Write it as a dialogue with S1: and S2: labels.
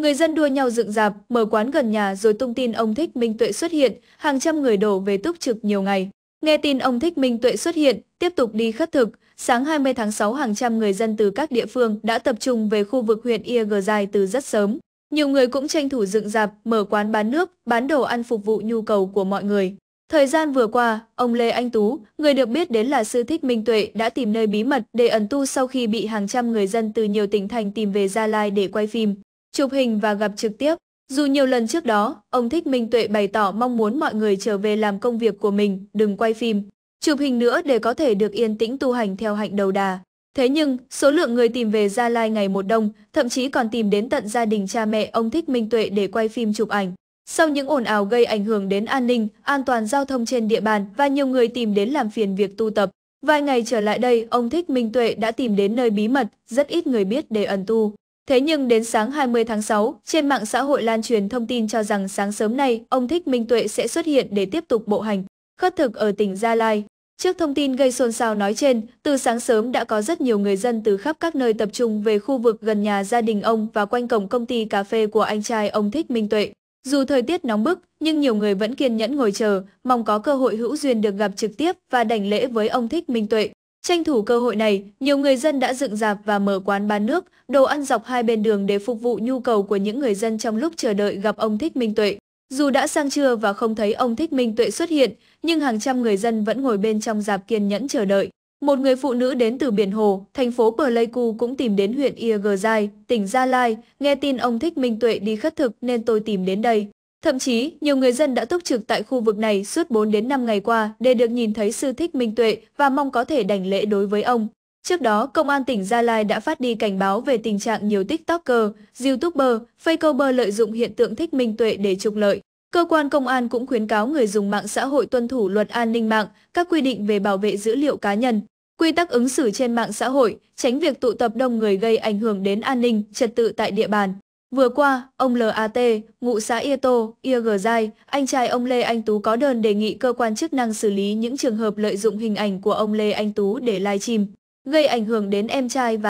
S1: Người dân đua nhau dựng dạp, mở quán gần nhà rồi tung tin ông Thích Minh Tuệ xuất hiện, hàng trăm người đổ về túc trực nhiều ngày. Nghe tin ông Thích Minh Tuệ xuất hiện, tiếp tục đi khất thực, sáng 20 tháng 6 hàng trăm người dân từ các địa phương đã tập trung về khu vực huyện Ia Gờ Dài từ rất sớm. Nhiều người cũng tranh thủ dựng dạp, mở quán bán nước, bán đồ ăn phục vụ nhu cầu của mọi người. Thời gian vừa qua, ông Lê Anh Tú, người được biết đến là sư thích Minh Tuệ đã tìm nơi bí mật để ẩn tu sau khi bị hàng trăm người dân từ nhiều tỉnh thành tìm về Gia Lai để quay phim chụp hình và gặp trực tiếp. Dù nhiều lần trước đó, ông Thích Minh Tuệ bày tỏ mong muốn mọi người trở về làm công việc của mình, đừng quay phim, chụp hình nữa để có thể được yên tĩnh tu hành theo hạnh đầu đà. Thế nhưng, số lượng người tìm về Gia Lai ngày một đông, thậm chí còn tìm đến tận gia đình cha mẹ ông Thích Minh Tuệ để quay phim chụp ảnh. Sau những ồn ào gây ảnh hưởng đến an ninh, an toàn giao thông trên địa bàn và nhiều người tìm đến làm phiền việc tu tập, vài ngày trở lại đây, ông Thích Minh Tuệ đã tìm đến nơi bí mật, rất ít người biết để ẩn tu. Thế nhưng đến sáng 20 tháng 6, trên mạng xã hội lan truyền thông tin cho rằng sáng sớm nay, ông Thích Minh Tuệ sẽ xuất hiện để tiếp tục bộ hành, khất thực ở tỉnh Gia Lai. Trước thông tin gây xôn xao nói trên, từ sáng sớm đã có rất nhiều người dân từ khắp các nơi tập trung về khu vực gần nhà gia đình ông và quanh cổng công ty cà phê của anh trai ông Thích Minh Tuệ. Dù thời tiết nóng bức, nhưng nhiều người vẫn kiên nhẫn ngồi chờ, mong có cơ hội hữu duyên được gặp trực tiếp và đảnh lễ với ông Thích Minh Tuệ. Tranh thủ cơ hội này, nhiều người dân đã dựng dạp và mở quán bán nước, đồ ăn dọc hai bên đường để phục vụ nhu cầu của những người dân trong lúc chờ đợi gặp ông Thích Minh Tuệ. Dù đã sang trưa và không thấy ông Thích Minh Tuệ xuất hiện, nhưng hàng trăm người dân vẫn ngồi bên trong dạp kiên nhẫn chờ đợi. Một người phụ nữ đến từ Biển Hồ, thành phố Pleiku cũng tìm đến huyện Ia Grai, tỉnh Gia Lai, nghe tin ông Thích Minh Tuệ đi khất thực nên tôi tìm đến đây. Thậm chí, nhiều người dân đã túc trực tại khu vực này suốt 4 đến 5 ngày qua để được nhìn thấy sư thích Minh Tuệ và mong có thể đảnh lễ đối với ông. Trước đó, Công an tỉnh Gia Lai đã phát đi cảnh báo về tình trạng nhiều TikToker, YouTuber, facebooker lợi dụng hiện tượng thích minh tuệ để trục lợi. Cơ quan công an cũng khuyến cáo người dùng mạng xã hội tuân thủ luật an ninh mạng, các quy định về bảo vệ dữ liệu cá nhân, quy tắc ứng xử trên mạng xã hội, tránh việc tụ tập đông người gây ảnh hưởng đến an ninh, trật tự tại địa bàn. Vừa qua, ông L.A.T. ngụ xã Tô, Ieto, Iagrai, anh trai ông Lê Anh Tú có đơn đề nghị cơ quan chức năng xử lý những trường hợp lợi dụng hình ảnh của ông Lê Anh Tú để live stream, gây ảnh hưởng đến em trai và